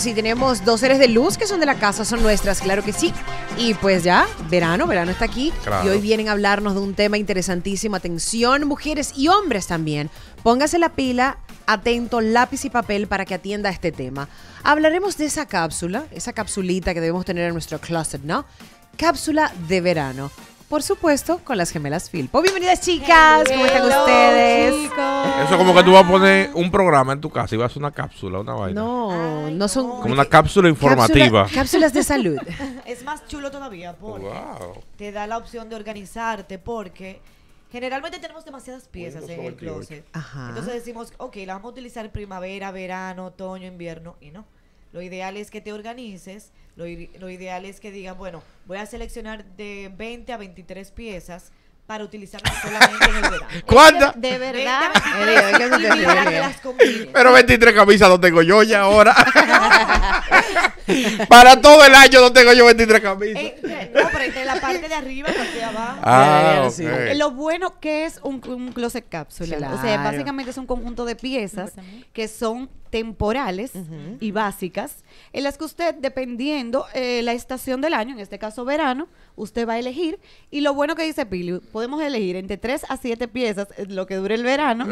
si tenemos dos seres de luz que son de la casa, son nuestras, claro que sí. Y pues ya, verano, verano está aquí. Y hoy vienen a hablarnos de un tema interesantísimo. Atención, mujeres y hombres también. Póngase la pila, atento, lápiz y papel para que atienda este tema. Hablaremos de esa cápsula, esa capsulita que debemos tener en nuestro closet, ¿no? Cápsula de verano por supuesto, con las gemelas Filpo. Bienvenidas, chicas. ¿Cómo están ustedes? Eso como que tú vas a poner un programa en tu casa y vas a hacer una cápsula, una vaina. No, no son. Como una cápsula informativa. cápsulas de salud. es más chulo todavía porque te da la opción de organizarte porque. Generalmente tenemos demasiadas piezas en el closet. Ajá. Entonces decimos, ok, la vamos a utilizar primavera, verano, otoño, invierno, y no. Lo ideal es que te organices lo, ideal es que digan, bueno, voy a seleccionar de 20 a 23 piezas para utilizarlas solamente en el verano. ¿Cuántas? De verdad. Pero 23 camisas no tengo yo ya ahora. para todo el año no tengo yo 23 camisas. Eh, eh, no, pero entre la parte de arriba y parte de abajo. Ah, lo bueno que es un, un closet cápsula. O sea, básicamente es un conjunto de piezas que son temporales y básicas en las que usted, dependiendo eh, la estación del año, en este caso verano, usted va a elegir. Y lo bueno que dice Pili, podemos elegir entre 3 a 7 piezas, eh, lo que dure el verano,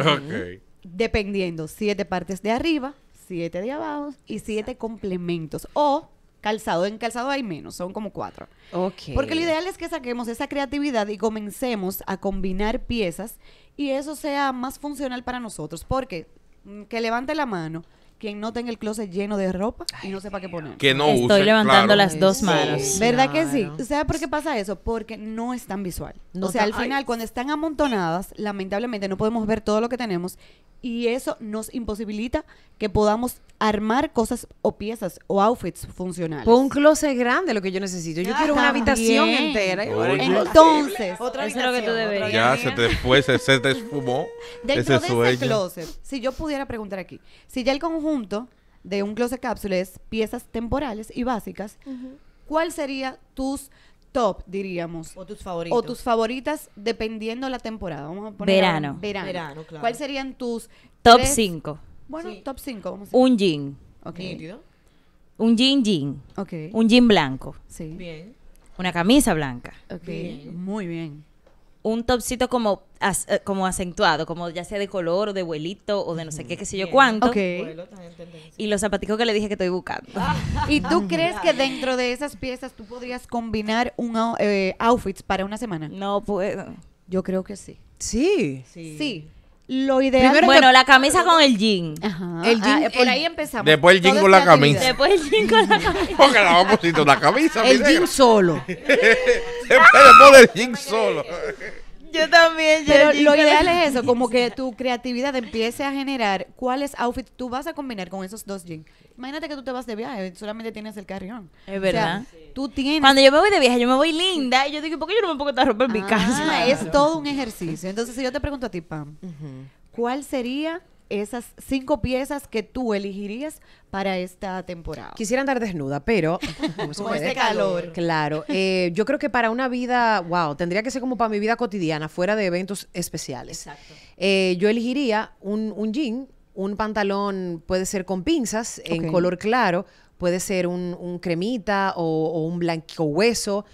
dependiendo 7 partes de arriba, 7 de abajo y 7 complementos. O calzado. En calzado hay menos, son como cuatro. Porque lo ideal es que saquemos esa creatividad y comencemos a combinar piezas y eso sea más funcional para nosotros. Porque mm, que levante la mano quien no tenga el closet lleno de ropa y no sepa qué poner. Que no Estoy levantando las dos manos. ¿Verdad que sí? O sea, ¿por qué pasa eso? Porque no es tan visual. o sea, al final, cuando están amontonadas, lamentablemente no podemos ver todo lo que tenemos y eso nos imposibilita que podamos armar cosas o piezas o outfits funcionales. Pon un closet grande lo que yo necesito. Yo ah, quiero una habitación entera. Entonces, otra habitación, que tú ya se te se, te esfumó Dentro de Ese closet, si yo pudiera preguntar aquí, si ya el conjunto de un closet cápsula es piezas temporales y básicas, ¿cuál sería tus top, diríamos. O tus favoritos. O tus favoritas, dependiendo la temporada. Vamos a poner verano. verano. claro. ¿Cuáles serían tus top 5? Bueno, top 5, Un jean. Un jean jean. Un jean blanco. Sí. Bien. Una camisa blanca. Muy bien un topsito como, eh, como acentuado, como ya sea de color o de vuelito o de no sé qué, qué sé yo cuánto. Okay. Y los zapaticos que le dije que estoy buscando. ¿Y tú crees que dentro de esas piezas tú podrías combinar un eh, outfits para una semana? No puedo. Yo creo que sí. Sí. Sí. sí lo ideal. Primero bueno, la camisa con el jean. Ajá. El jean ah, eh, por ahí empezamos. Después el jean con la camisa. Después el jean con la camisa. Porque la vamos a la camisa. El jean solo. Después el jean solo. Yo también, Pero lo ideal es eso, como que tu creatividad empiece a generar cuáles outfits tú vas a combinar con esos dos jeans. Imagínate que tú te vas de viaje, solamente tienes el carrión. Es verdad. tú tienes... Cuando yo me voy de viaje, yo me voy linda y yo digo, ¿por qué yo no me pongo esta ropa en mi ah, casa? Es todo un ejercicio. Entonces, si yo te pregunto a ti, Pam, ¿cuál sería esas cinco piezas que tú elegirías para esta temporada. Quisiera andar desnuda, pero Como este, este calor. Claro, eh, yo creo que para una vida, wow, tendría que ser como para mi vida cotidiana, fuera de eventos especiales. Exacto. Eh, yo elegiría un, un jean, un pantalón, puede ser con pinzas, en color claro, puede ser un, cremita o, un blanco hueso.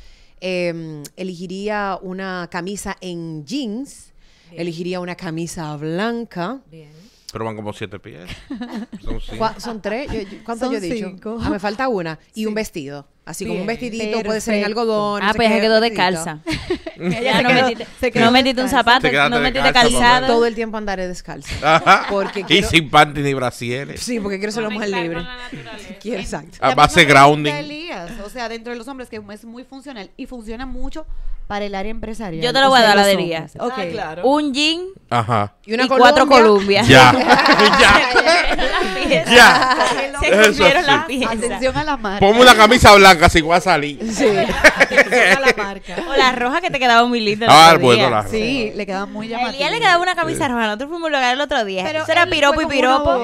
Em, elegiría una camisa en jeans. Elegiría una camisa blanca. Bien. Pero van como siete pies. Son, cinco. Son tres. Yo- ¿Cuánto yo he dicho? cinco. Ah, me falta una. Y un vestido. Así como un vestidito, puede ser en algodón. Ah, no pues ya quedó de calza. no, metiste, no metiste un zapato, no metiste calzado. Todo el tiempo andaré descalza. Ah, porque quiero, y sin panty ni brasieres. Sí, porque quiero ser lo más libre. Quiero, exacto. A base grounding. Elías, o sea, dentro de los hombres que es muy funcional y funciona mucho para el área empresarial. Yo te lo voy a dar la de Elías. Okay. Ah, claro. Un jean Ajá. y, una cuatro columbias. Ya. ya. ya. Se las piezas. Atención a la marca. pongo una camisa blanca casi igual salí Sí. O la roja que te quedaba muy linda. ah, bueno, la Sí, le quedaba muy llamativa. día le quedaba una camisa roja. Nosotros fuimos a lugar el otro día. Eso era piropo y piropo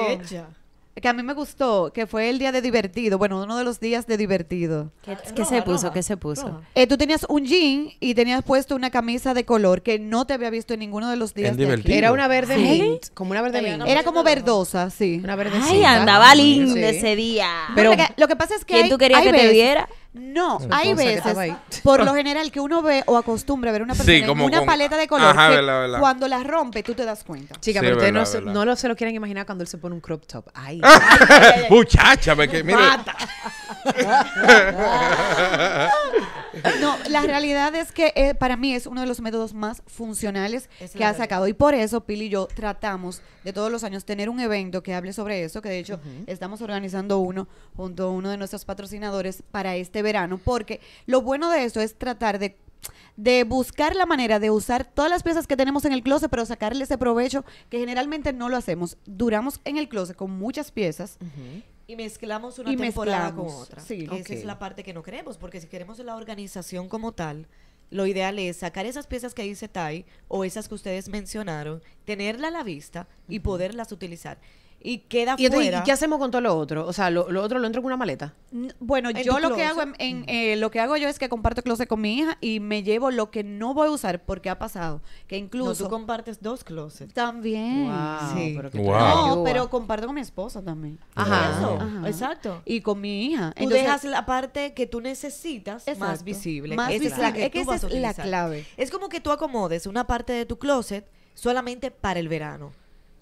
que a mí me gustó, que fue el día de divertido, bueno, uno de los días de divertido. ¿Qué, ah, se puso? ¿Qué se puso? Eh, tú tenías un jean y tenías puesto una camisa de color que no te había visto en ninguno de los días. de divertido. Era una verde mint, como una verde mint. Era como verdosa, sí. Una verdecita. Ay, andaba linda ese día. Pero lo que, pasa es que ¿Quién tú querías que te viera? No, hay veces, por lo general, que uno ve o acostumbra ver una persona una paleta de colores, cuando la rompe, tú te das cuenta. Chica, pero ustedes no, se, lo, se lo quieren imaginar cuando él se pone un crop top. Ay, Muchacha, No, la realidad es que eh, para mí es uno de los métodos más funcionales que ha sacado. Y por eso, Pili y yo tratamos de todos los años tener un evento que hable sobre eso, que de hecho estamos organizando uno junto a uno de nuestros patrocinadores para este verano, porque lo bueno de eso es tratar de buscar la manera de usar todas las piezas que tenemos en el closet, pero sacarle ese provecho que generalmente no lo hacemos. Duramos en el closet con muchas piezas y mezclamos una temporada con otra. Esa es la parte que no queremos, porque si queremos la organización como tal, lo ideal es sacar esas piezas que dice Tai o esas que ustedes mencionaron, tenerla a la vista y poderlas utilizar y queda fuera. ¿Y qué hacemos con todo lo otro? O sea, lo, otro lo entro con una maleta. Bueno, yo lo que hago eh, lo que hago yo es que comparto closet con mi hija y me llevo lo que no voy a usar porque ha pasado que incluso no, tú compartes dos closets. También. sí. pero No, pero comparto con mi esposa también. Ajá. Exacto. Y con mi hija. Tú dejas la parte que tú necesitas más visible. Es que, la clave. Es como que tú acomodes una parte de tu closet solamente para el verano.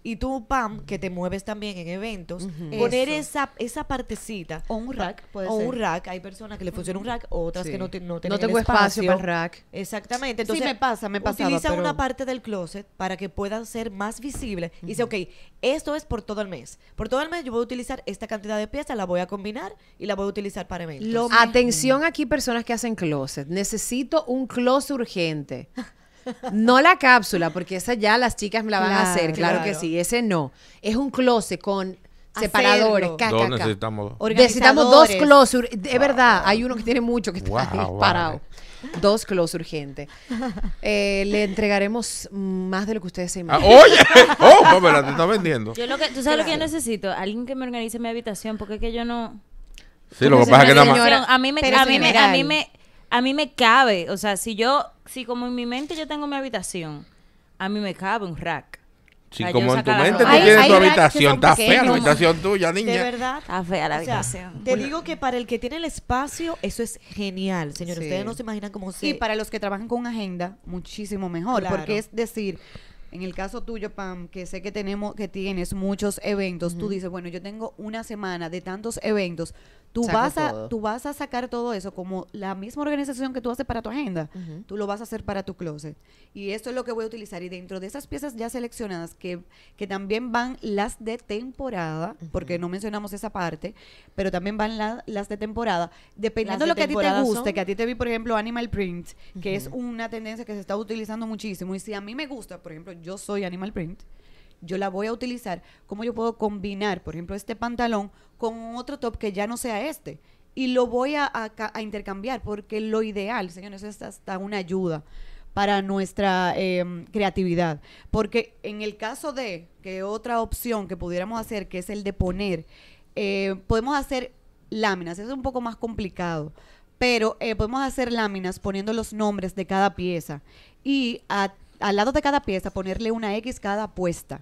Y tú, Pam, que te mueves también en eventos, poner esa, esa partecita. O un rack, puede o ser. O un rack. Hay personas que le funciona un rack, otras que no, tienen No tengo espacio. para el rack. Exactamente. Entonces, me pasa, me pasa. Utiliza una parte del closet para que puedan ser más visible. Y dice, ok, esto es por todo el mes. Por todo el mes yo voy a utilizar esta cantidad de piezas, la voy a combinar y la voy a utilizar para eventos. Atención aquí, personas que hacen closet. Necesito un closet urgente. No la cápsula, porque esa ya las chicas me la van a hacer, claro, que sí, ese no. Es un closet con separadores, necesitamos? necesitamos dos closets, Es verdad, hay uno que tiene mucho que está disparado. Dos closures urgentes. Eh, le entregaremos más de lo que ustedes se ah, imaginan. oye, oh, te está vendiendo. Yo lo que, tú sabes lo que yo necesito, alguien que me organice mi habitación, porque es que yo no. Sí, lo que pasa es que A mí me, a mí me cabe, o sea, si yo si como en mi mente yo tengo mi habitación, a mí me cabe un rack. Si como en tu mente tú tienes tu habitación, está fea la habitación tuya, niña. De verdad. Está fea la habitación. te digo que para el que tiene el espacio, eso es genial, señores. Ustedes no se imaginan cómo se... Y para los que trabajan con agenda, muchísimo mejor. Porque es decir, en el caso tuyo, Pam, que sé que tenemos, que tienes muchos eventos, tú dices, bueno, yo tengo una semana de tantos eventos, Tú vas, a, tú vas a sacar todo eso como la misma organización que tú haces para tu agenda, tú lo vas a hacer para tu closet. Y esto es lo que voy a utilizar. Y dentro de esas piezas ya seleccionadas, que, que también van las de temporada, porque no mencionamos esa parte, pero también van las de temporada, dependiendo de lo que a ti te guste, que a ti te vi, por ejemplo, Animal Print, que es una tendencia que se está utilizando muchísimo. Y si a mí me gusta, por ejemplo, yo soy Animal Print yo la voy a utilizar, cómo yo puedo combinar, por ejemplo, este pantalón con otro top que ya no sea este. Y lo voy a, intercambiar porque lo ideal, señores, es hasta una ayuda para nuestra em, creatividad. Porque en el caso de que otra opción que pudiéramos hacer, que es el de poner, eh, podemos hacer láminas, eso es un poco más complicado, pero eh, podemos hacer láminas poniendo los nombres de cada pieza y al lado de cada pieza ponerle una X cada puesta.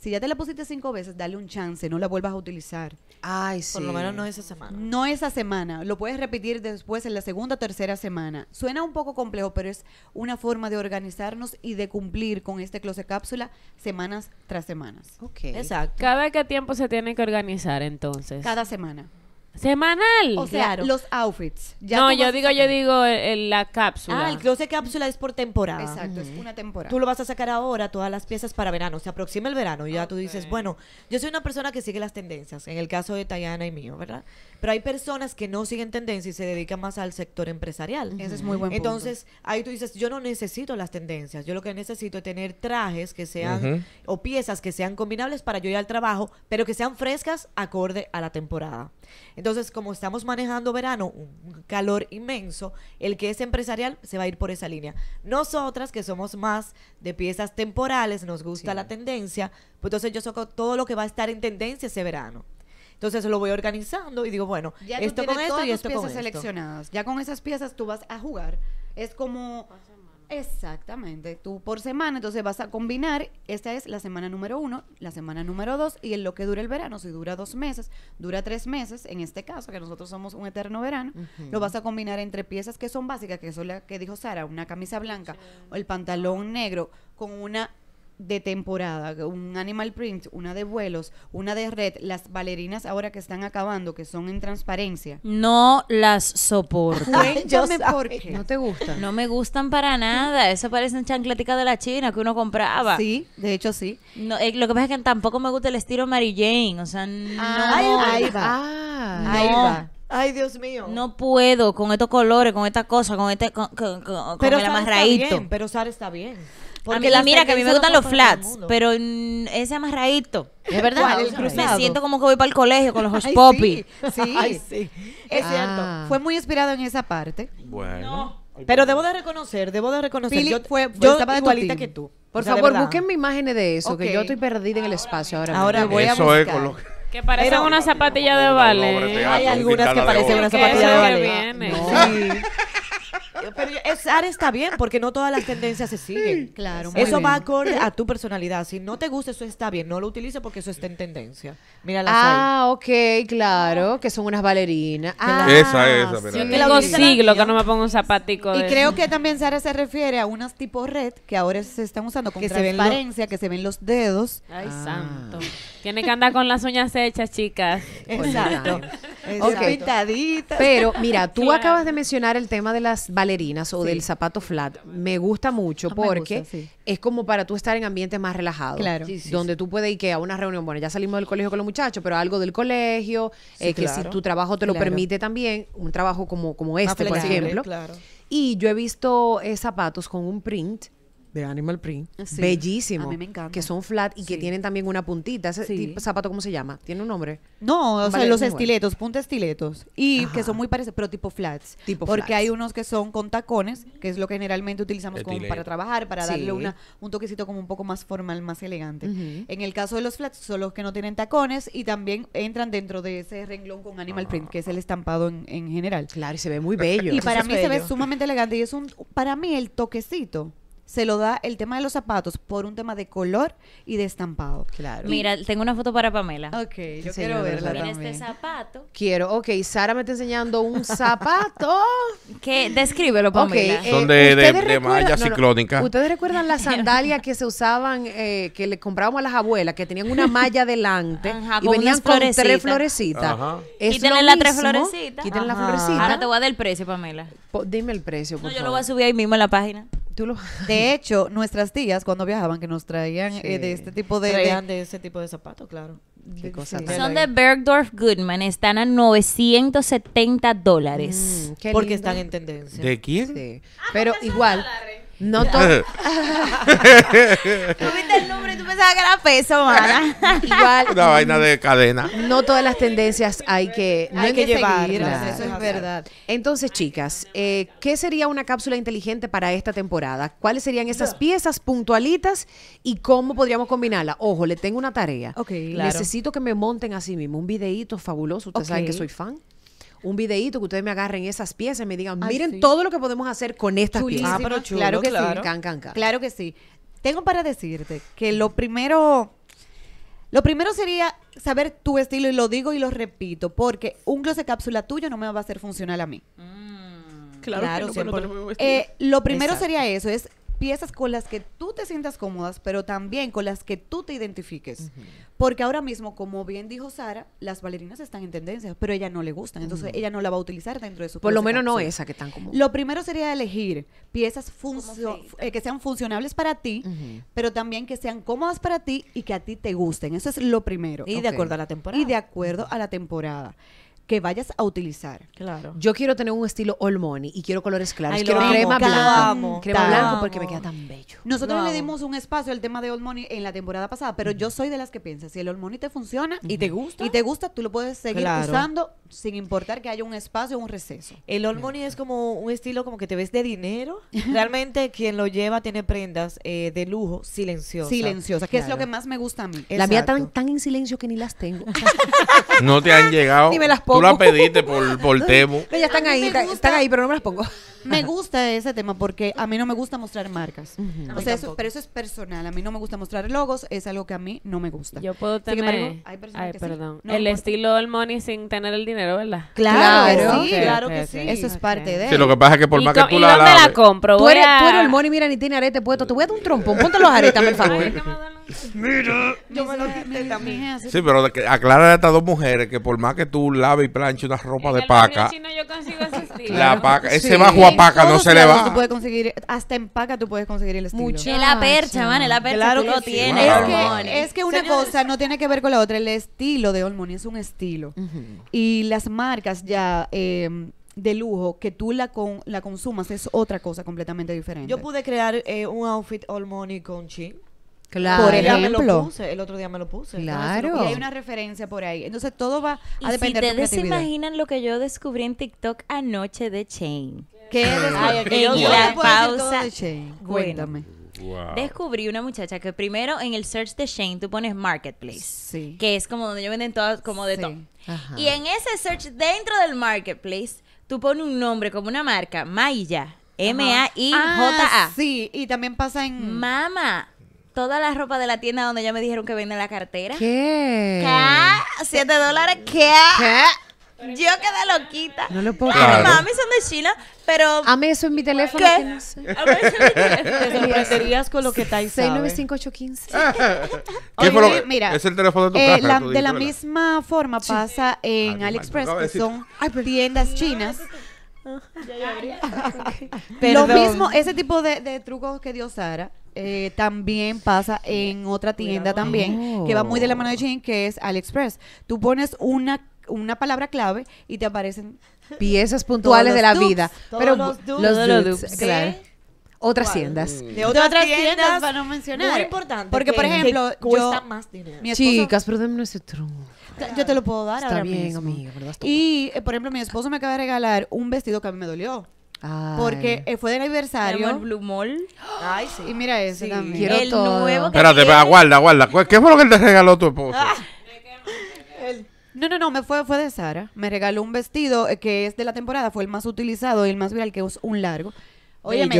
Si ya te la pusiste cinco veces, dale un chance, no la vuelvas a utilizar. Ay, sí. Por lo menos no esa semana. No esa semana. Lo puedes repetir después en la segunda o tercera semana. Suena un poco complejo, pero es una forma de organizarnos y de cumplir con este closet cápsula semanas tras semanas. Ok. Exacto. ¿Cada qué tiempo se tiene que organizar entonces? Cada semana. Semanal. O sea, los outfits. Ya no, yo digo, yo eh, digo la cápsula. Ah, el closet cápsula es por temporada. Exacto, es una temporada. Tú lo vas a sacar ahora, todas las piezas para verano. Se aproxima el verano y ya tú dices, bueno, yo soy una persona que sigue las tendencias, en el caso de Tayana y mío, ¿verdad? Pero hay personas que no siguen tendencias y se dedican más al sector empresarial. Eso es muy bueno. Entonces, ahí tú dices, yo no necesito las tendencias. Yo lo que necesito es tener trajes que sean, o piezas que sean combinables para yo ir al trabajo, pero que sean frescas acorde a la temporada. Entonces, como estamos manejando verano, un calor inmenso, el que es empresarial se va a ir por esa línea. Nosotras, que somos más de piezas temporales, nos gusta la tendencia, pues entonces yo saco todo lo que va a estar en tendencia ese verano. Entonces lo voy organizando y digo, bueno, ya esto con esto piezas seleccionadas. Ya con esas piezas tú vas a jugar. Es como Exactamente, tú por semana, entonces vas a combinar, esta es la semana número uno, la semana número dos, y en lo que dura el verano, si dura dos meses, dura tres meses, en este caso, que nosotros somos un eterno verano, lo vas a combinar entre piezas que son básicas, que es la que dijo Sara, una camisa blanca, o el pantalón negro, con una de temporada, un animal print, una de vuelos, una de red, las bailarinas ahora que están acabando, que son en transparencia. No las soporto. Cuéntame No te gustan. No me gustan para nada. Eso parece un chancletica de la China que uno compraba. Sí, de hecho sí. No, eh, lo que pasa es que tampoco me gusta el estilo Mary Jane. O sea, no. Ah, ahí va. Ah. Ahí va. Ay, Dios mío. No puedo con estos colores, con esta cosa, con este, con, con, pero pero Sara está bien. Porque mira que a mí me gustan los flats, pero ese amarradito. Es verdad. Me siento como que voy para el colegio con los hot poppy. Sí, Es cierto. Ah. Fue muy inspirado en esa parte. Bueno. Pero debo de reconocer, debo de reconocer. yo fue, fue yo igualita que tú. Por favor, busquen imágenes de eso, que yo estoy perdida en el espacio ahora. Ahora voy a buscar. que... parecen una zapatilla de ballet. Hay algunas que parecen una zapatilla de ballet. Pensar está bien porque no todas las tendencias se siguen. Claro. eso va acorde a tu personalidad. Si no te gusta, eso está bien. No lo utilices porque eso está en tendencia. Mira Ah, ok, claro. Que son unas bailarinas. Ah, esa, esa. yo tengo siglo que no me pongo un zapatico. Y creo que también Sara se refiere a unas tipo red que ahora se están usando con transparencia, que se ven los dedos. Ay, ah. santo. Tiene que andar con las uñas hechas, chicas. Exacto. Exacto. Pero mira, tú acabas de mencionar el tema de las bailarinas o del el zapato flat me gusta mucho ah, porque es como para tú estar en ambientes más relajados. Claro. donde tú puedes ir que a una reunión, bueno, ya salimos del colegio con los muchachos, pero algo del colegio, eh, que si tu trabajo te lo permite también, un trabajo como, como este, por ejemplo. Y yo he visto eh, zapatos con un print de Animal Print, ah, bellísimo. A mí me encanta. Que son flat y que tienen también una puntita. Ese zapato, ¿cómo se llama? ¿Tiene un nombre? No, o, sea, los estiletos, punta estiletos. Y que son muy parecidos, pero tipo flats. Porque hay unos que son con tacones, que es lo que generalmente utilizamos como para trabajar, para darle una, un toquecito como un poco más formal, más elegante. En el caso de los flats, son los que no tienen tacones y también entran dentro de ese renglón con Animal Print, que es el estampado en, general. Claro, y se ve muy bello. Y para mí se ve sumamente elegante y es un, para mí el toquecito se lo da el tema de los zapatos por un tema de color y de estampado. Claro. Mira, tengo una foto para Pamela. Ok, yo quiero verla este también. este zapato. Quiero, ok, Sara me está enseñando un zapato. que Descríbelo, Pamela. Okay, eh, Son de, malla ciclónica. ¿Ustedes recuerdan las sandalias que se usaban, eh, que le comprábamos a las abuelas, que tenían una malla delante y venían con tres florecitas? Quítenle las tres florecitas. Ahora te voy a dar el precio, Pamela. dime el precio, no, Yo lo voy a subir ahí mismo en la página. De hecho, nuestras tías cuando viajaban que nos traían eh, de este tipo de, de, ese tipo de zapatos, claro. Son de Bergdorf Goodman, están a 970 dólares. Mm, porque están en tendencia. ¿De quién? Ah, Pero igual, no todo. el nombre y tú pensabas que era peso, Una vaina de cadena. No todas las tendencias hay que, no hay, que, llevarlas. Eso es verdad. Entonces, chicas, eh, ¿qué sería una cápsula inteligente para esta temporada? ¿Cuáles serían esas piezas puntualitas y cómo podríamos combinarla? Ojo, le tengo una tarea. Necesito que me monten así mismo un videíto fabuloso. Ustedes saben que soy fan un videíto que ustedes me agarren esas piezas y me digan, miren todo lo que podemos hacer con estas piezas. Ah, ah, claro que sí. Can, can, can. Claro que sí. Tengo para decirte que lo primero, lo primero sería saber tu estilo y lo digo y lo repito, porque un de cápsula tuyo no me va a hacer funcional a mí. Mm. Claro, que eh, lo primero sería eso, es piezas con las que tú te sientas cómodas, pero también con las que tú te identifiques. Porque ahora mismo, como bien dijo Sara, las bailarinas están en tendencia, pero a ella no le gustan, entonces ella no la va a utilizar dentro de su Por lo menos no esa que están común. Lo primero sería elegir piezas eh, que sean funcionables para ti, pero también que sean cómodas para ti y que a ti te gusten. Eso es lo primero. Y de acuerdo a la temporada. Y de acuerdo a la temporada que vayas a utilizar. Claro. Yo quiero tener un estilo all money y quiero colores claros. quiero crema blanca. crema blanca porque me queda tan bello. Nosotros le dimos un espacio al tema de all money en la temporada pasada, pero yo soy de las que piensa, si el all money te funciona y te gusta, y te gusta, tú lo puedes seguir usando sin importar que haya un espacio o un receso. El all money es como un estilo como que te ves de dinero. Realmente quien lo lleva tiene prendas eh, de lujo silenciosas. silenciosa que es lo que más me gusta a mí. La mía tan, tan en silencio que ni las tengo. no te han llegado. Ni me las pongo tú la pediste por, por Temu. Ya están ahí, están ahí, pero no me las pongo. Me gusta ese tema porque a mí no me gusta mostrar marcas. O sea, pero eso es personal. A mí no me gusta mostrar logos, es algo que a mí no me gusta. Yo puedo tener perdón. el estilo del money sin tener el dinero, ¿verdad? Claro, claro, que sí. Eso es parte de él. lo que pasa es que por más que tú la laves. la compro? Tú eres, el money, mira, ni tiene arete puesto. Te voy a dar un trompo Ponte los aretas, por favor. Mira, yo me lo quité también. Sí, pero aclara a estas dos mujeres que por más que tú laves y planches una ropa de paca, chino yo consigo ese la paca, ese bajo paca no se le va. hasta en paca tú puedes conseguir el estilo. Mucho la percha, man, la percha tú tienes. Es que, es que una cosa no tiene que ver con la otra. El estilo de Olmoni es un estilo. Y las marcas ya... Em, de lujo que tú la con, la consumas es otra cosa completamente diferente. Yo pude crear eh, un outfit all con chi. Claro. Por ejemplo. el otro día me lo puse. Claro. Y hay una referencia por ahí. Entonces todo va a depender si de ustedes se imaginan lo que yo descubrí en TikTok anoche de Chain. ¿Qué ah, Ay, la pausa. Cuéntame. Descubrí una muchacha que primero en el search de Shane tú pones marketplace, sí. que es como donde yo venden todas como de todo. Y en ese search dentro del marketplace tú pones un nombre como una marca, Maya, M A I J A. Ah, sí, y también pasa en Mama toda la ropa de la tienda donde ya me dijeron que venden la cartera. ¿Qué? ¿Qué? ¿Siete dólares? ¿Qué? ¿Qué? Yo quedé loquita. No lo puedo creer. mami son de China, pero. Ame eso en mi teléfono. Que no sé. A eso mi teléfono. Te con lo que estáis. 695815. ¿Qué mira, es el teléfono de tu eh, la, de, la misma forma pasa en AliExpress, que son tiendas chinas. Pero lo mismo, ese tipo de, trucos que dio Sara eh, también pasa en otra tienda también, que va muy de la mano de China oh. que es AliExpress. Tú pones una una palabra clave y te aparecen piezas puntuales de la vida. Pero los, dupes, claro. Mm. otras tiendas. De otras, tiendas, para no mencionar. Muy importante. Porque, por ejemplo, yo, más dinero. Chicas, pero denme ese truco. Yo te lo puedo dar Está ahora bien, mismo. amiga, Y, eh, por ejemplo, mi esposo me acaba de regalar un vestido que a mí me dolió. Ah. Porque eh, fue del aniversario. El Blue Mall. Ay, sí. Y mira ese también. Quiero todo. Espérate, aguarda, aguarda. ¿Qué fue lo que te regaló tu esposo? Ah. No, no, no, me fue, fue de Sara. Me regaló un vestido eh, que es de la temporada, fue el más utilizado y el más viral, que es un largo. Oye, me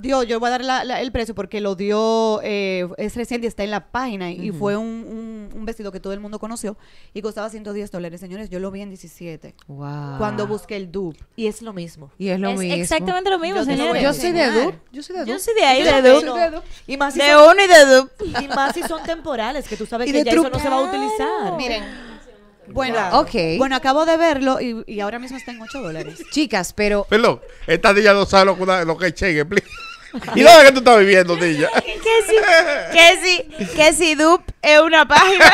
dio, yo voy a dar el precio porque lo dio, eh, es reciente, está en la página y fue un, vestido que todo el mundo conoció y costaba 110 dólares. Señores, yo lo vi en 17 cuando busqué el dupe. Y es lo mismo. Y es lo mismo. exactamente lo mismo, yo soy de dupe. Yo soy de dupe. Yo soy de ahí, de, soy de Y más si son, uno y de más si son temporales, que tú sabes que ya eso no se va a utilizar. Miren. Bueno, okay. bueno, acabo de verlo y, y, ahora mismo está en 8 dólares. Chicas, pero. Perdón, esta niña no sabe lo, lo que es Chegue, ¿Y dónde que tú estás viviendo, niña? que si, que si, que si Dup es una página.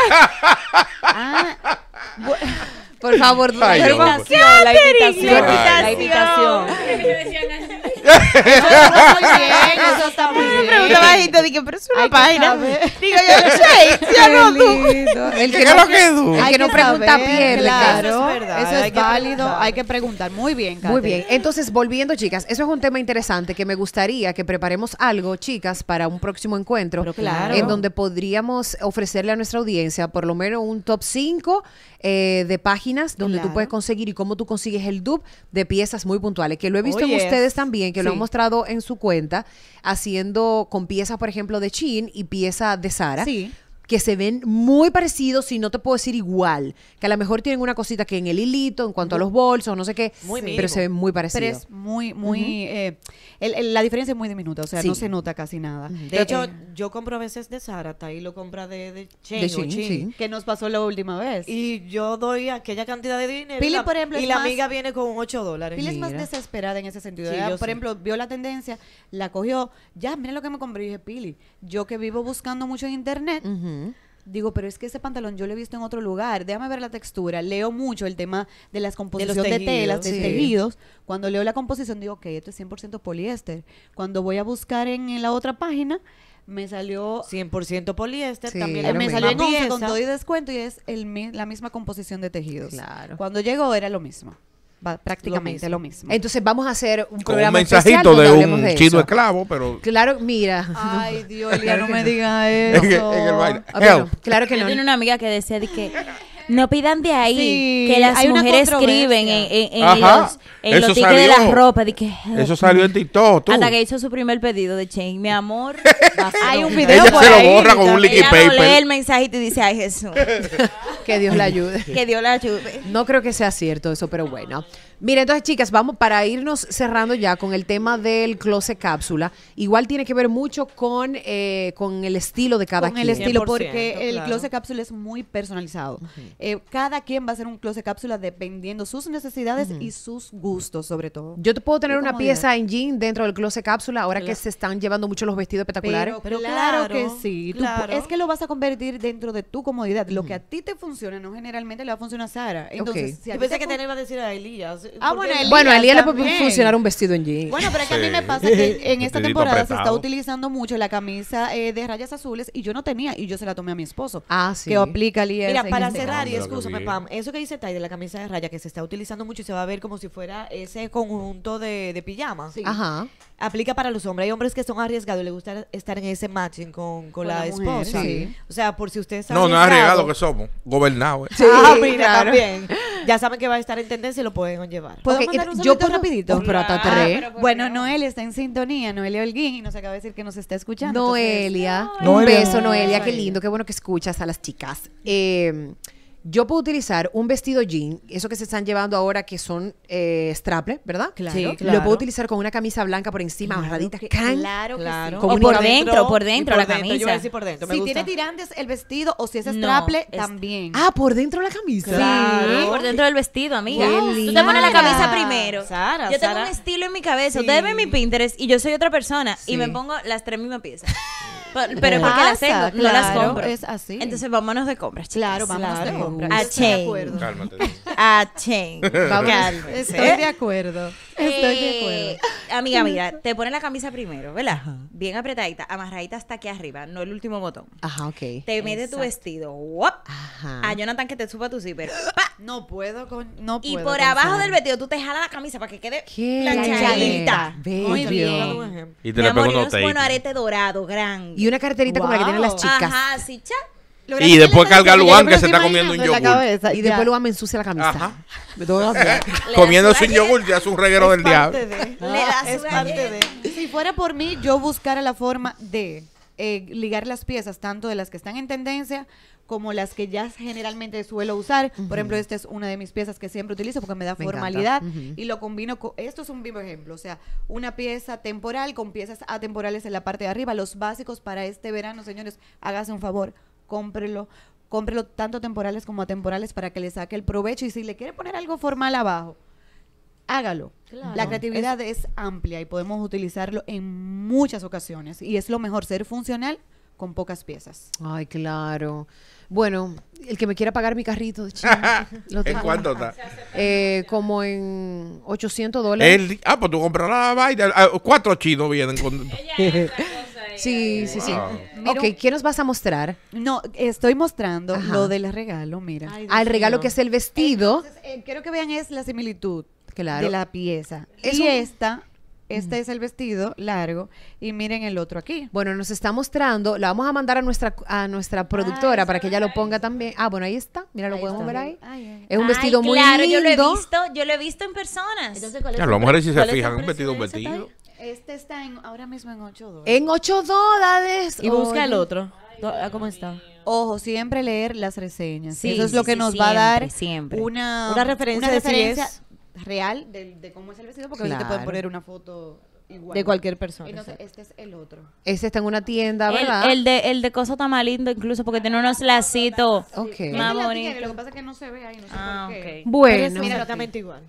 ah, por favor, Ay, la, invitación, la invitación, la invitación, la invitación. Eso está muy bien, eso está muy bien. Me pregunta bajito, dije, pero es una página. Digo, yo no sé, ya no tú. El que, no, que, el que no pregunta pierde. Claro, eso es, válido, hay que preguntar. Muy bien, Kate. Muy bien, entonces volviendo, chicas, eso es un tema interesante que me gustaría que preparemos algo, chicas, para un próximo encuentro. claro. En donde podríamos ofrecerle a nuestra audiencia por lo menos un top 5 eh, de páginas donde tú puedes conseguir y cómo tú consigues el dub... de piezas muy puntuales, que lo he visto en ustedes también que lo ha mostrado en su cuenta, haciendo con piezas, por ejemplo, de Chin y pieza de Sara. Sí que se ven muy parecidos, si no te puedo decir igual. Que a lo mejor tienen una cosita que en el hilito, en cuanto a los bolsos, no sé qué. Pero se ven muy parecidos. Pero es muy, muy. Eh, la diferencia es muy diminuta, o sea, no se nota casi nada. De hecho, yo compro a veces de Zara, y lo compra de, de que nos pasó la última vez. Y yo doy aquella cantidad de dinero. por y la amiga viene con 8 dólares. Pili es más desesperada en ese sentido. por ejemplo, vio la tendencia, la cogió, ya, mira lo que me compré. Y dije, Pili, yo que vivo buscando mucho en internet Digo, pero es que ese pantalón yo lo he visto en otro lugar. Déjame ver la textura. Leo mucho el tema de las composiciones de, telas, de tejidos. Cuando leo la composición, digo, ok, esto es 100% poliéster. Cuando voy a buscar en, la otra página, me salió 100% poliéster, también me salió en 11 y descuento y es la misma composición de tejidos. Cuando llegó era lo mismo prácticamente lo mismo. Entonces vamos a hacer un Con un mensajito de un chido esclavo, pero claro, mira. Ay, Dios, ya no me diga eso. en el, ah, claro que no. Yo una amiga que decía que no pidan de ahí que las mujeres escriben en, en, en, los, en los tickets de la ropa. De que, eso salió en TikTok. Tú. Hasta que hizo su primer pedido de Chain, mi amor. hay un video ella se lo borra con un liquid Y paper. No lee el mensaje y te dice, ay Jesús. que Dios la ayude. que Dios la ayude. No creo que sea cierto eso, pero bueno. Mira, entonces, chicas, vamos para irnos cerrando ya con el tema del closet cápsula. Igual tiene que ver mucho con, eh, con el estilo de cada con quien. el estilo, porque el closet cápsula es muy personalizado. Eh, cada quien va a hacer un closet cápsula dependiendo sus necesidades y sus gustos, sobre todo. Yo te puedo tener una pieza en jean dentro del closet cápsula, ahora que se están llevando mucho los vestidos espectaculares. Pero, claro, que sí. es que lo vas a convertir dentro de tu comodidad. Lo que a ti te funciona, no generalmente le va a funcionar a Sara. Entonces, Yo que te iba a decir a Elías. Ah, bueno, a Lía le puede funcionar un vestido en jeans. Bueno, pero es que a mí me pasa que en esta temporada se está utilizando mucho la camisa eh, de rayas azules y yo no tenía y yo se la tomé a mi esposo. Ah, sí. Este que aplica Mira, para cerrar, y escúchame, Pam, eso que dice Tai de la camisa de raya que se está utilizando mucho y se va a ver como si fuera ese conjunto de, pijamas. Ajá aplica para los hombres. Hay hombres que son arriesgados y les gusta estar en ese matching con, la, esposa. O sea, por si ustedes No, no es arriesgado que somos, gobernado eh. Sí, ah, mira, Ya saben que va a estar en tendencia y lo pueden llevar. ¿Puedo yo rapidito. Pero hasta ah, tres. bueno, Noelia está en sintonía, Noelia Holguín, y nos acaba de decir que nos está escuchando. Noelia, un beso, Noelia, Noelia, qué lindo, qué bueno que escuchas a las chicas. Eh, yo puedo utilizar un vestido jean, eso que se están llevando ahora que son eh, straple, ¿verdad? Claro, Lo puedo utilizar con una camisa blanca por encima, claro, claro. Que por dentro, por dentro la camisa. si tiene tirantes el vestido o si es straple, también. Ah, por dentro la camisa. Sí, por dentro del vestido, amiga. Tú te pones la camisa primero. Sara, yo tengo un estilo en mi cabeza. Ustedes ven mi Pinterest y yo soy otra persona y me pongo las tres mismas piezas. Pero, es porque las tengo, no las compro. Es así. Entonces vámonos de compras, chicas. Claro, vámonos de compras. A Chain. Cálmate. A Chain. Estoy de eh, acuerdo. Estoy de acuerdo. Eh, amiga, mira, te pones la camisa primero, ¿verdad? Bien apretadita, amarradita hasta aquí arriba, no el último botón. Ajá, ok. Te metes tu vestido, Ajá. A Jonathan que te suba tu zipper. ¡Pa! No puedo con, no puedo. Y por abajo del vestido tú te jalas la camisa para que quede planchadita. Muy bien. Y te le pego un un arete dorado, grande. Y una carterita como la que tienen las chicas. Ajá, sí, cha. Y después carga a Luan que se está comiendo un yogur. y después Luan me ensucia la camisa. Ajá. Comiéndose un yogur ya es un reguero del diablo. es parte de. Si fuera por mí, yo buscara la forma de eh, ligar las piezas, tanto de las que están en tendencia como las que ya generalmente suelo usar. Por ejemplo, esta es una de mis piezas que siempre utilizo porque me da formalidad y lo combino con... Esto es un vivo ejemplo, o sea, una pieza temporal con piezas atemporales en la parte de arriba. Los básicos para este verano, señores, hágase un favor, cómprelo. Cómprelo tanto temporales como atemporales para que le saque el provecho y si le quiere poner algo formal abajo, hágalo. La creatividad es, amplia y podemos utilizarlo en muchas ocasiones y es lo mejor ser funcional con pocas piezas. Ay, claro. Bueno, el que me quiera pagar mi carrito, ¿En cuánto está? Eh, como en 800 dólares. ah, pues tú compras la vaina. Ah, cuatro chinos vienen con... Sí, sí, sí. Ok, ¿qué nos vas a mostrar? No, estoy mostrando lo del regalo, mira. Al regalo que es el vestido. Eh, quiero que vean es la similitud de la pieza. y esta este es el vestido largo y miren el otro aquí. Bueno, nos está mostrando, la vamos a mandar a nuestra a nuestra ah, productora para que ella lo ponga también. Ah, bueno, ahí está. Mira, lo podemos ver ahí. Es un vestido muy claro, lindo. Claro, yo lo he visto, yo lo he visto en personas. Entonces, ¿cuál es si se fijan, un vestido un vestido. Este está en, ahora mismo en 8 dólares. En 8 dólares. Y busca el otro. Ah, ¿Cómo está? Ojo, siempre leer las reseñas. Eso es lo que nos va a dar siempre. una, una referencia, una referencia real de, de cómo es el vestido, porque claro. te pueden poner una foto Igual. De cualquier persona. Entonces, este es el otro. Ese está en una tienda, ¿verdad? El, de, el de Cosa está más lindo, incluso, porque tiene unos lacitos. Más bonito. Este lo que pasa es que no se ve ahí, no sé ah, por qué. Okay. Bueno. exactamente igual.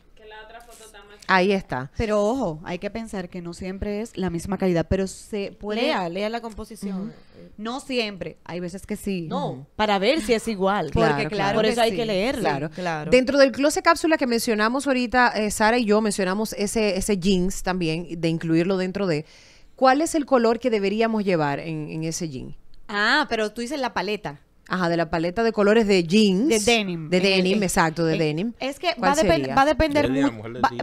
Ahí está. Pero ojo, hay que pensar que no siempre es la misma calidad, pero se puede... Lea, lea la composición. No siempre, hay veces que sí. No, para ver si es igual. Porque claro, por eso hay que leerla. Dentro del closet cápsula que mencionamos ahorita, eh, Sara y yo mencionamos ese, ese jeans también, de incluirlo dentro de... ¿Cuál es el color que deberíamos llevar en, en ese jean? Ah, pero tú dices la paleta. Ajá, de la paleta de colores de jeans. De denim. De eh, denim, eh, exacto, de eh, denim. Es que va, a depender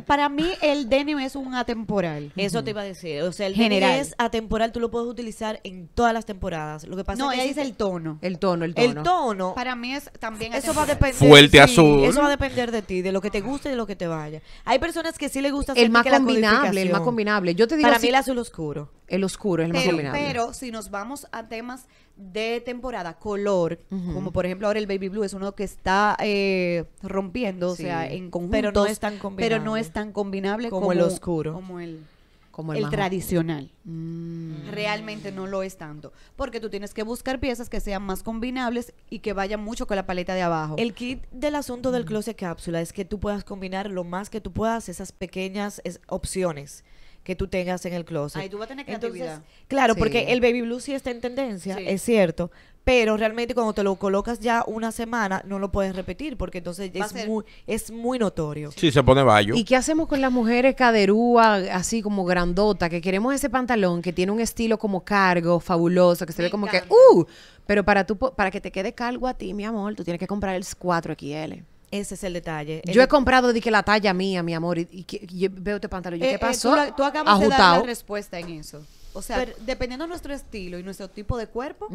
Para mí, el denim es un atemporal. Eso te iba a decir. O sea, el General. es atemporal, tú lo puedes utilizar en todas las temporadas. Lo que pasa no, es que. es el tono. El tono, el tono. El tono. Para mí es también. Eso va a depender. Fuerte azul. Eso va a depender de ti, de lo que te guste y de lo que te vaya. Hay personas que sí les gusta hacer El más combinable, el más combinable. Yo te digo. Para mí, el azul oscuro. El oscuro es el más combinable. Pero si nos vamos a temas de temporada, color, como por ejemplo ahora el baby blue es uno que está eh, rompiendo, o sea, en conjuntos. Pero no es tan combinable. Pero no es tan combinable como, el oscuro. Como el, como el, tradicional. Mm. Realmente no lo es tanto. Porque tú tienes que buscar piezas que sean más combinables y que vayan mucho con la paleta de abajo. El kit del asunto del mm. closet cápsula es que tú puedas combinar lo más que tú puedas esas pequeñas opciones que tú tengas en el closet. Ahí tú vas a tener creatividad. claro, porque el baby blue sí está en tendencia, es cierto, pero realmente cuando te lo colocas ya una semana no lo puedes repetir porque entonces es muy, es muy notorio. Sí, se pone vallo. ¿Y qué hacemos con las mujeres caderúa, así como grandota, que queremos ese pantalón que tiene un estilo como cargo, fabuloso, que se ve como que, ¡uh! Pero para, tú, para que te quede cargo a ti, mi amor, tú tienes que comprar el 4XL. Ese es el detalle. Yo he comprado de que la talla mía, mi amor, y, veo tu este pantalón. ¿Qué eh, eh, pasó? Tú, acabas de dar la respuesta en eso. O sea, dependiendo de nuestro estilo y nuestro tipo de cuerpo,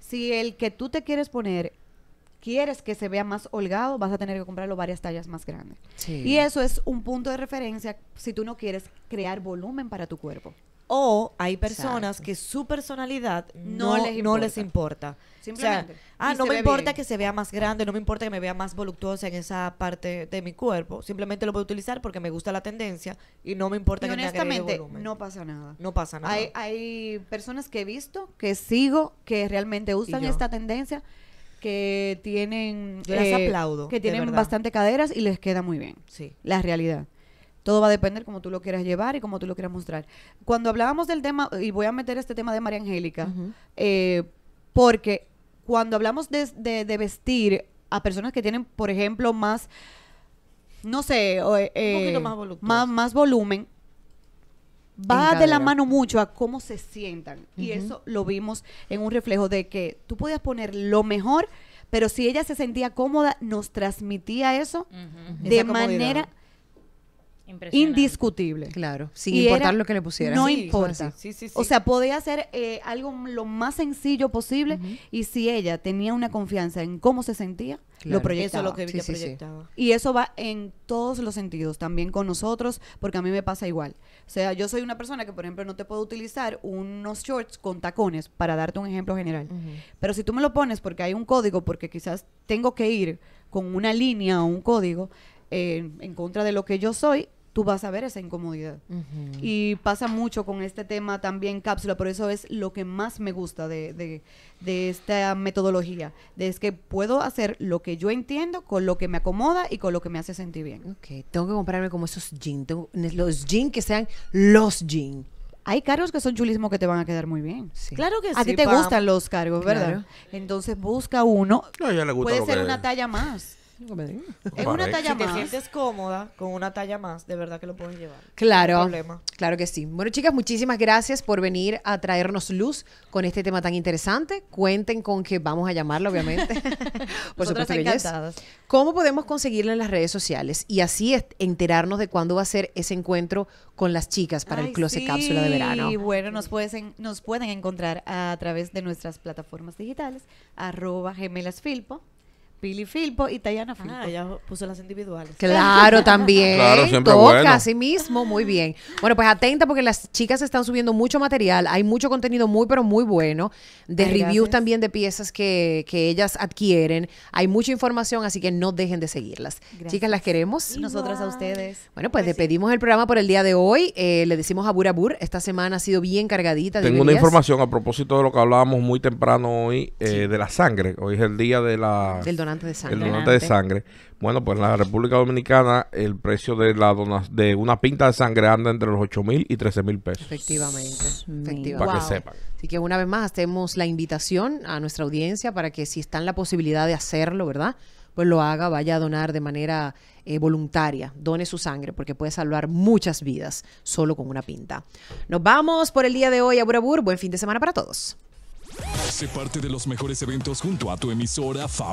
si el que tú te quieres poner quieres que se vea más holgado, vas a tener que comprarlo varias tallas más grandes. Y eso es un punto de referencia si tú no quieres crear volumen para tu cuerpo. O hay personas que su personalidad no, les, importa. Simplemente. ah, no me importa que se vea más grande, no me importa que me vea más voluptuosa en esa parte de mi cuerpo. Simplemente lo voy a utilizar porque me gusta la tendencia y no me importa que honestamente, me volumen. No pasa nada. No pasa nada. Hay, hay, personas que he visto, que sigo, que realmente usan esta tendencia, que tienen. Yo las eh, aplaudo. Que tienen bastante caderas y les queda muy bien. Sí. La realidad. Todo va a depender cómo tú lo quieras llevar y como tú lo quieras mostrar. Cuando hablábamos del tema, y voy a meter este tema de María Angélica, eh, porque cuando hablamos de, vestir a personas que tienen, por ejemplo, más no sé, eh, eh, más, más, más, volumen, va de la mano mucho a cómo se sientan. Y eso lo vimos en un reflejo de que tú podías poner lo mejor, pero si ella se sentía cómoda, nos transmitía eso de manera indiscutible. Claro, sin importar lo que le pusieran. No importa. o sea, podía hacer eh, algo lo más sencillo posible y si ella tenía una confianza en cómo se sentía, lo proyectaba. Eso es lo que ella proyectaba. Y eso va en todos los sentidos, también con nosotros, porque a mí me pasa igual. O sea, yo soy una persona que, por ejemplo, no te puedo utilizar unos shorts con tacones, para darte un ejemplo general. Pero si tú me lo pones porque hay un código, porque quizás tengo que ir con una línea o un código, en contra de lo que yo soy, tú vas a ver esa incomodidad. Y pasa mucho con este tema también cápsula, por eso es lo que más me gusta de, de, esta metodología, de es que puedo hacer lo que yo entiendo con lo que me acomoda y con lo que me hace sentir bien. Ok, tengo que comprarme como esos jeans, los jeans que sean los jeans. Hay cargos que son chulismo que te van a quedar muy bien. Claro que sí. ti te gustan los cargos, ¿verdad? Entonces busca uno. Puede ser una talla más. Es una talla más. Si te sientes cómoda con una talla más, de verdad que lo pueden llevar. Claro. claro que sí. Bueno, chicas, muchísimas gracias por venir a traernos luz con este tema tan interesante. Cuenten con que vamos a llamarlo, obviamente. por supuesto encantadas. ¿Cómo podemos conseguirla en las redes sociales? Y así enterarnos de cuándo va a ser ese encuentro con las chicas para el Closet Cápsula de verano. Y bueno, nos, pueden, nos pueden encontrar a través de nuestras plataformas digitales, arroba gemelasfilpo Pili Filpo y Tayana ah, Filpo. ella puso las individuales. Claro, también. Claro, siempre Toca bueno. sí mismo, muy bien. Bueno, pues atenta porque las chicas están subiendo mucho material. Hay mucho contenido muy, pero muy bueno. De reviews también de piezas que, ellas adquieren. Hay mucha información, así que no dejen de seguirlas. Chicas, las queremos. Nosotras a ustedes. Bueno, pues, despedimos el programa por el día de hoy. Eh, le decimos a Burabur, esta semana ha sido bien cargadita. Tengo una información a propósito de lo que hablábamos muy temprano hoy, eh, de la sangre. Hoy es el día de la... Del donante de sangre. El donante de sangre. Bueno, pues en la República Dominicana el precio de la de una pinta de sangre anda entre los 8 mil y 13 mil pesos. Efectivamente. Efectivamente. Para que sepan. Así que una vez más hacemos la invitación a nuestra audiencia para que si está en la posibilidad de hacerlo, ¿verdad? Pues lo haga, vaya a donar de manera eh, voluntaria, done su sangre, porque puede salvar muchas vidas solo con una pinta. Nos vamos por el día de hoy a Burabur. Buen fin de semana para todos. hace parte de los mejores eventos junto a tu emisora favorita.